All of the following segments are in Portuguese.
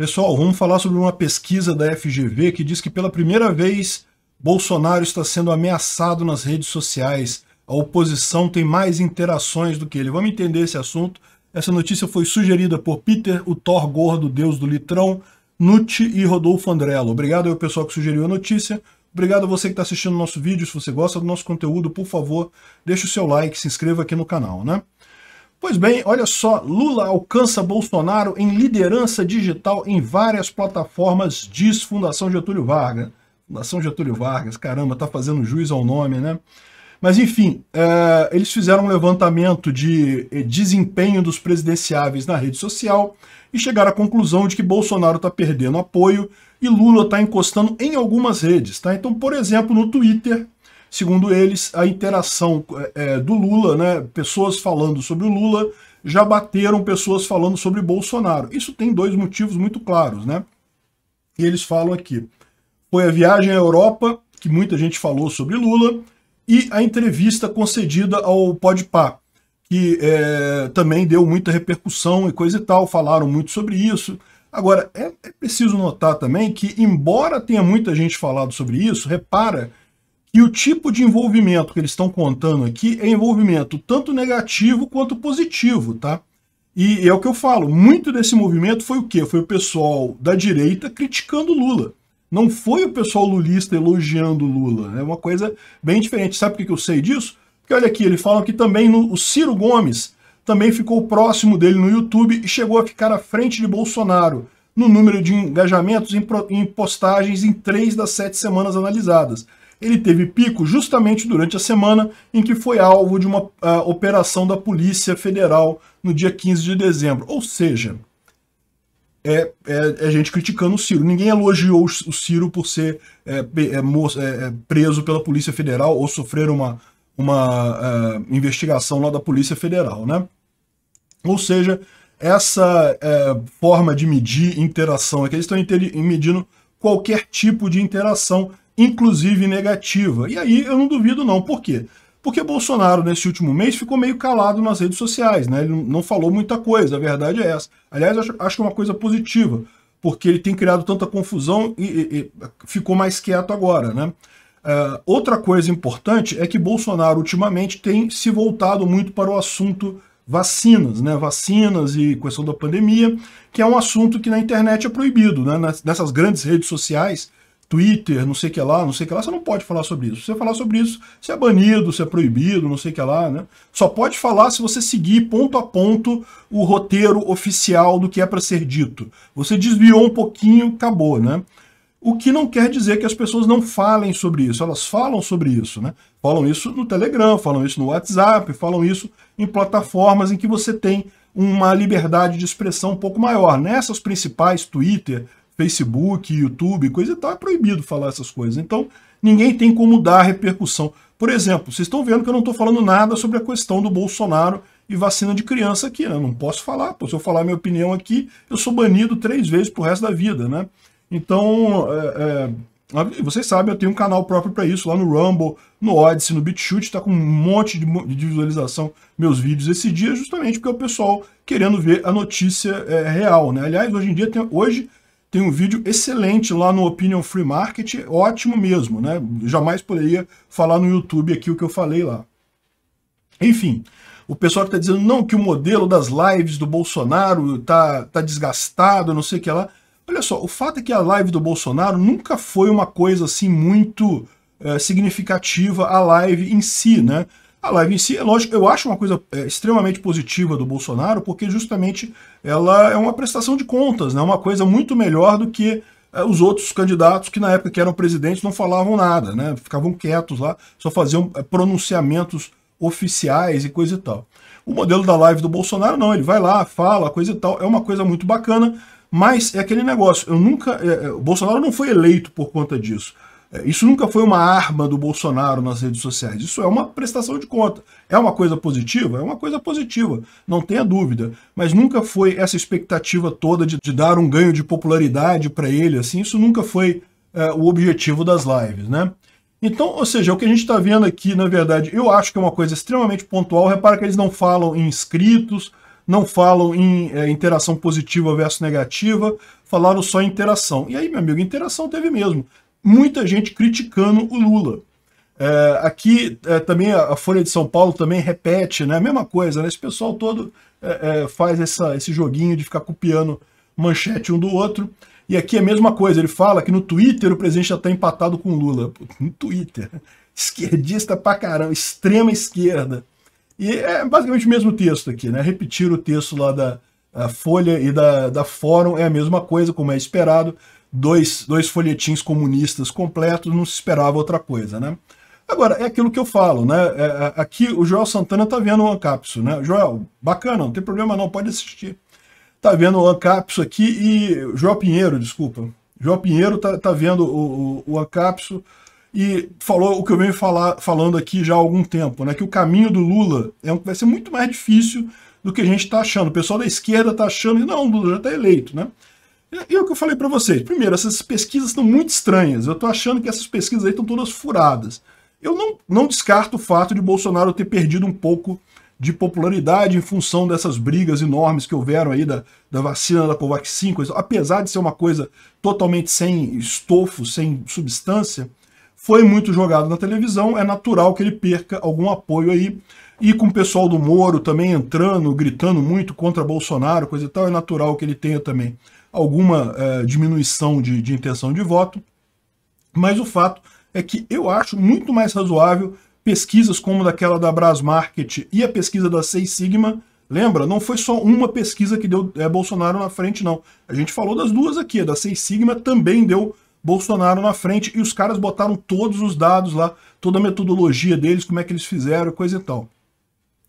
Pessoal, vamos falar sobre uma pesquisa da FGV que diz que pela primeira vez Bolsonaro está sendo ameaçado nas redes sociais. A oposição tem mais interações do que ele. Vamos entender esse assunto. Essa notícia foi sugerida por Peter, o Thor Gordo, Deus do Litrão, Nuti e Rodolfo Andrello. Obrigado ao pessoal que sugeriu a notícia. Obrigado a você que está assistindo o nosso vídeo. Se você gosta do nosso conteúdo, por favor, deixe o seu like, se inscreva aqui no canal, né? Pois bem, olha só, Lula alcança Bolsonaro em liderança digital em várias plataformas, diz Fundação Getúlio Vargas. Fundação Getúlio Vargas, caramba, tá fazendo juiz ao nome, né? Mas enfim, é, eles fizeram um levantamento de eh, desempenho dos presidenciáveis na rede social e chegaram à conclusão de que Bolsonaro está perdendo apoio e Lula está encostando em algumas redes, tá? Então, por exemplo, no Twitter, Segundo eles, a interação é, é, do Lula, né, pessoas falando sobre o Lula, já bateram pessoas falando sobre Bolsonaro. Isso tem dois motivos muito claros, né? E eles falam aqui. Foi a viagem à Europa, que muita gente falou sobre Lula, e a entrevista concedida ao Podpah, que é, também deu muita repercussão e coisa e tal, falaram muito sobre isso. Agora, é, é preciso notar também que, embora tenha muita gente falado sobre isso, repara e o tipo de envolvimento que eles estão contando aqui é envolvimento tanto negativo quanto positivo, tá? E é o que eu falo, muito desse movimento foi o quê? Foi o pessoal da direita criticando Lula. Não foi o pessoal lulista elogiando Lula. É uma coisa bem diferente. Sabe por que eu sei disso? Porque olha aqui, ele fala que também no, o Ciro Gomes também ficou próximo dele no YouTube e chegou a ficar à frente de Bolsonaro no número de engajamentos em, em postagens em três das sete semanas analisadas ele teve pico justamente durante a semana em que foi alvo de uma uh, operação da Polícia Federal no dia 15 de dezembro. Ou seja, é, é, é gente criticando o Ciro. Ninguém elogiou o Ciro por ser é, é, é, é, preso pela Polícia Federal ou sofrer uma, uma uh, investigação lá da Polícia Federal. Né? Ou seja, essa forma de medir interação, é que eles estão medindo qualquer tipo de interação inclusive negativa. E aí eu não duvido não, por quê? Porque Bolsonaro, nesse último mês, ficou meio calado nas redes sociais, né? Ele não falou muita coisa, a verdade é essa. Aliás, acho, que é uma coisa positiva, porque ele tem criado tanta confusão e, e, e ficou mais quieto agora, né? Uh, outra coisa importante é que Bolsonaro, ultimamente, tem se voltado muito para o assunto vacinas, né? Vacinas e questão da pandemia, que é um assunto que na internet é proibido, né? Nessas grandes redes sociais, Twitter, não sei o que lá, não sei o que lá, você não pode falar sobre isso. Se você falar sobre isso, você é banido, você é proibido, não sei o que lá, né? Só pode falar se você seguir ponto a ponto o roteiro oficial do que é para ser dito. Você desviou um pouquinho, acabou, né? O que não quer dizer que as pessoas não falem sobre isso, elas falam sobre isso, né? Falam isso no Telegram, falam isso no WhatsApp, falam isso em plataformas em que você tem uma liberdade de expressão um pouco maior. Nessas principais, Twitter, Facebook, YouTube, coisa e tal, é proibido falar essas coisas. Então, ninguém tem como dar repercussão. Por exemplo, vocês estão vendo que eu não estou falando nada sobre a questão do Bolsonaro e vacina de criança aqui, né? Não posso falar, pô, se eu falar minha opinião aqui, eu sou banido três vezes pro resto da vida, né? Então, é, é, vocês sabem, eu tenho um canal próprio para isso lá no Rumble, no Odyssey, no BitChute, está com um monte de, de, visualização meus vídeos esse dia, justamente porque é o pessoal querendo ver a notícia é, real, né? Aliás, hoje em dia, tem, hoje tem um vídeo excelente lá no Opinion Free Market, ótimo mesmo, né? Jamais poderia falar no YouTube aqui o que eu falei lá. Enfim, o pessoal está dizendo não que o modelo das lives do Bolsonaro tá, tá desgastado, não sei o que lá. Olha só, o fato é que a live do Bolsonaro nunca foi uma coisa assim muito é, significativa, a live em si, né? A live em si, é lógico, eu acho uma coisa é, extremamente positiva do Bolsonaro, porque justamente ela é uma prestação de contas, né? uma coisa muito melhor do que é, os outros candidatos que na época que eram presidentes não falavam nada, né? ficavam quietos lá, só faziam é, pronunciamentos oficiais e coisa e tal. O modelo da live do Bolsonaro não, ele vai lá, fala, coisa e tal, é uma coisa muito bacana, mas é aquele negócio, eu nunca, é, é, o Bolsonaro não foi eleito por conta disso. É, isso nunca foi uma arma do Bolsonaro nas redes sociais. Isso é uma prestação de conta. É uma coisa positiva? É uma coisa positiva, não tenha dúvida. Mas nunca foi essa expectativa toda de, de dar um ganho de popularidade para ele. assim. Isso nunca foi é, o objetivo das lives. né? Então, ou seja, o que a gente está vendo aqui, na verdade, eu acho que é uma coisa extremamente pontual. Repara que eles não falam em inscritos, não falam em é, interação positiva versus negativa, falaram só em interação. E aí, meu amigo, interação teve mesmo muita gente criticando o Lula. É, aqui é, também a Folha de São Paulo também repete, né? A mesma coisa, né? Esse pessoal todo é, é, faz essa, esse joguinho de ficar copiando manchete um do outro. E aqui é a mesma coisa, ele fala que no Twitter o presidente já está empatado com o Lula. no Twitter. Esquerdista pra caramba, extrema esquerda. E é basicamente o mesmo texto aqui, né? Repetir o texto lá da Folha e da, da Fórum é a mesma coisa, como é esperado dois, dois folhetins comunistas completos, não se esperava outra coisa, né? Agora, é aquilo que eu falo, né? É, é aqui o Joel Santana tá vendo o Ancapso, né? Joel, bacana, não tem problema não, pode assistir. Tá vendo o Ancapso aqui e... Joel Pinheiro, desculpa. Joel Pinheiro tá, tá vendo o, o, o Ancapso e falou o que eu venho falar, falando aqui já há algum tempo, né? Que o caminho do Lula é um, vai ser muito mais difícil do que a gente está achando. O pessoal da esquerda está achando, não, Lula já está eleito, né? E é o que eu falei para vocês. Primeiro, essas pesquisas estão muito estranhas. Eu estou achando que essas pesquisas aí estão todas furadas. Eu não, não descarto o fato de Bolsonaro ter perdido um pouco de popularidade em função dessas brigas enormes que houveram aí da, da vacina da Covaxin, coisa, apesar de ser uma coisa totalmente sem estofo, sem substância, foi muito jogado na televisão, é natural que ele perca algum apoio aí. E com o pessoal do Moro também entrando, gritando muito contra Bolsonaro, coisa e tal, é natural que ele tenha também alguma é, diminuição de, de intenção de voto, mas o fato é que eu acho muito mais razoável pesquisas como daquela da Market e a pesquisa da Seis Sigma. Lembra? Não foi só uma pesquisa que deu é, Bolsonaro na frente, não. A gente falou das duas aqui. A da Seis Sigma também deu Bolsonaro na frente e os caras botaram todos os dados lá, toda a metodologia deles, como é que eles fizeram, coisa e tal.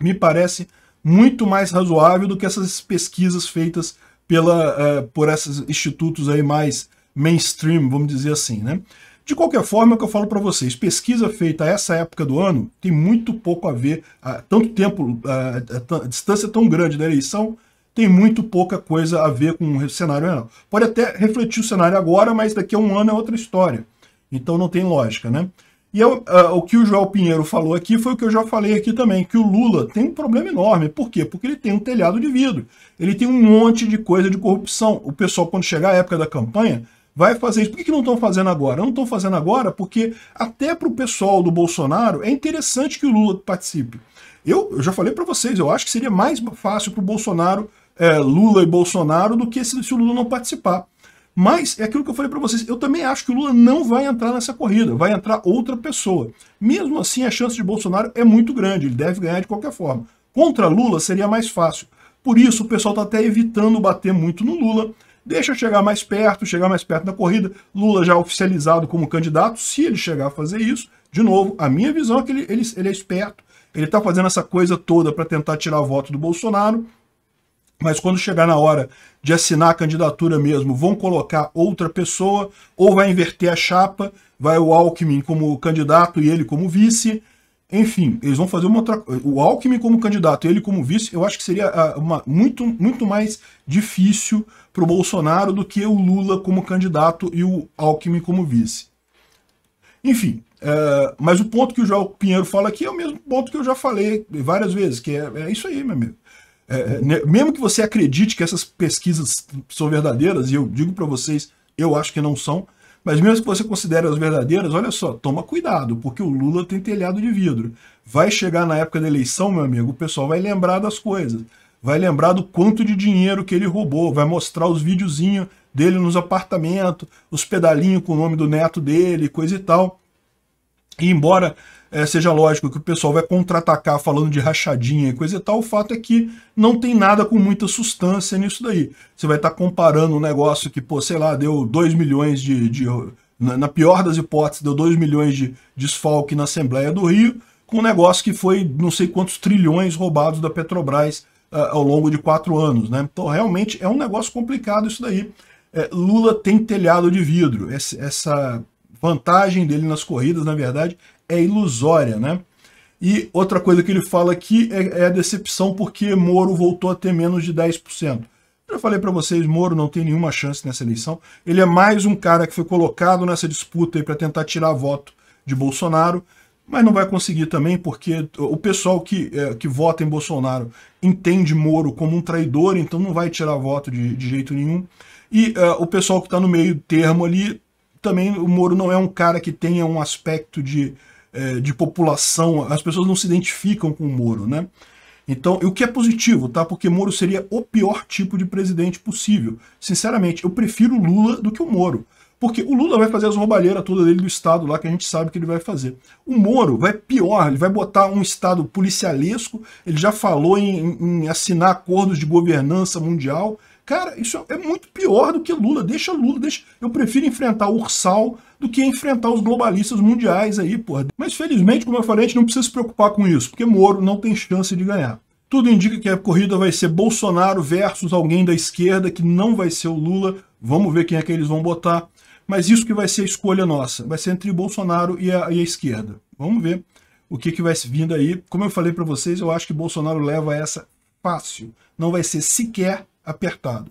Me parece muito mais razoável do que essas pesquisas feitas pela, uh, por esses institutos aí mais mainstream, vamos dizer assim, né? De qualquer forma, é o que eu falo para vocês, pesquisa feita a essa época do ano tem muito pouco a ver, a, tanto tempo, a, a, a distância é tão grande da eleição, tem muito pouca coisa a ver com o cenário não. Pode até refletir o cenário agora, mas daqui a um ano é outra história. Então não tem lógica, né? E eu, uh, o que o João Pinheiro falou aqui foi o que eu já falei aqui também, que o Lula tem um problema enorme. Por quê? Porque ele tem um telhado de vidro. Ele tem um monte de coisa de corrupção. O pessoal, quando chegar a época da campanha, vai fazer isso. Por que, que não estão fazendo agora? Não estão fazendo agora porque até para o pessoal do Bolsonaro é interessante que o Lula participe. Eu, eu já falei para vocês, eu acho que seria mais fácil para o Bolsonaro, é, Lula e Bolsonaro, do que se, se o Lula não participar. Mas é aquilo que eu falei para vocês, eu também acho que o Lula não vai entrar nessa corrida, vai entrar outra pessoa. Mesmo assim, a chance de Bolsonaro é muito grande, ele deve ganhar de qualquer forma. Contra Lula seria mais fácil. Por isso, o pessoal está até evitando bater muito no Lula. Deixa chegar mais perto, chegar mais perto da corrida. Lula já é oficializado como candidato, se ele chegar a fazer isso, de novo, a minha visão é que ele, ele, ele é esperto, ele está fazendo essa coisa toda para tentar tirar o voto do Bolsonaro, mas quando chegar na hora de assinar a candidatura mesmo, vão colocar outra pessoa, ou vai inverter a chapa, vai o Alckmin como candidato e ele como vice. Enfim, eles vão fazer uma outra O Alckmin como candidato e ele como vice, eu acho que seria ah, uma, muito, muito mais difícil para o Bolsonaro do que o Lula como candidato e o Alckmin como vice. Enfim, é, mas o ponto que o João Pinheiro fala aqui é o mesmo ponto que eu já falei várias vezes, que é, é isso aí, meu amigo. É, é, né, mesmo que você acredite que essas pesquisas são verdadeiras, e eu digo para vocês, eu acho que não são, mas mesmo que você considere as verdadeiras, olha só, toma cuidado, porque o Lula tem telhado de vidro. Vai chegar na época da eleição, meu amigo, o pessoal vai lembrar das coisas. Vai lembrar do quanto de dinheiro que ele roubou, vai mostrar os videozinhos dele nos apartamentos, os pedalinhos com o nome do neto dele, coisa e tal. E embora é, seja lógico que o pessoal vai contra-atacar falando de rachadinha e coisa e tal, o fato é que não tem nada com muita sustância nisso daí. Você vai estar tá comparando um negócio que, pô, sei lá, deu 2 milhões de, de... na pior das hipóteses, deu 2 milhões de desfalque na Assembleia do Rio, com um negócio que foi não sei quantos trilhões roubados da Petrobras uh, ao longo de quatro anos. Né? Então, realmente, é um negócio complicado isso daí. É, Lula tem telhado de vidro. Essa, essa vantagem dele nas corridas, na verdade, é ilusória, né? E outra coisa que ele fala aqui é, é a decepção porque Moro voltou a ter menos de 10%. Já falei para vocês, Moro não tem nenhuma chance nessa eleição. Ele é mais um cara que foi colocado nessa disputa para tentar tirar voto de Bolsonaro, mas não vai conseguir também, porque o pessoal que, é, que vota em Bolsonaro entende Moro como um traidor, então não vai tirar voto de, de jeito nenhum. E é, o pessoal que está no meio termo ali, também o Moro não é um cara que tenha um aspecto de é, de população, as pessoas não se identificam com o Moro, né? Então, o que é positivo, tá? Porque Moro seria o pior tipo de presidente possível. Sinceramente, eu prefiro Lula do que o Moro. Porque o Lula vai fazer as roubalheiras toda dele do Estado lá, que a gente sabe que ele vai fazer. O Moro vai pior, ele vai botar um Estado policialesco, ele já falou em, em assinar acordos de governança mundial. Cara, isso é muito pior do que Lula. Deixa Lula, deixa. Eu prefiro enfrentar o Ursal do que enfrentar os globalistas mundiais aí, porra. Mas felizmente, como eu falei, a gente não precisa se preocupar com isso, porque Moro não tem chance de ganhar. Tudo indica que a corrida vai ser Bolsonaro versus alguém da esquerda, que não vai ser o Lula. Vamos ver quem é que eles vão botar. Mas isso que vai ser a escolha nossa. Vai ser entre Bolsonaro e a, e a esquerda. Vamos ver o que, que vai vindo aí. Como eu falei para vocês, eu acho que Bolsonaro leva essa fácil. Não vai ser sequer apertado.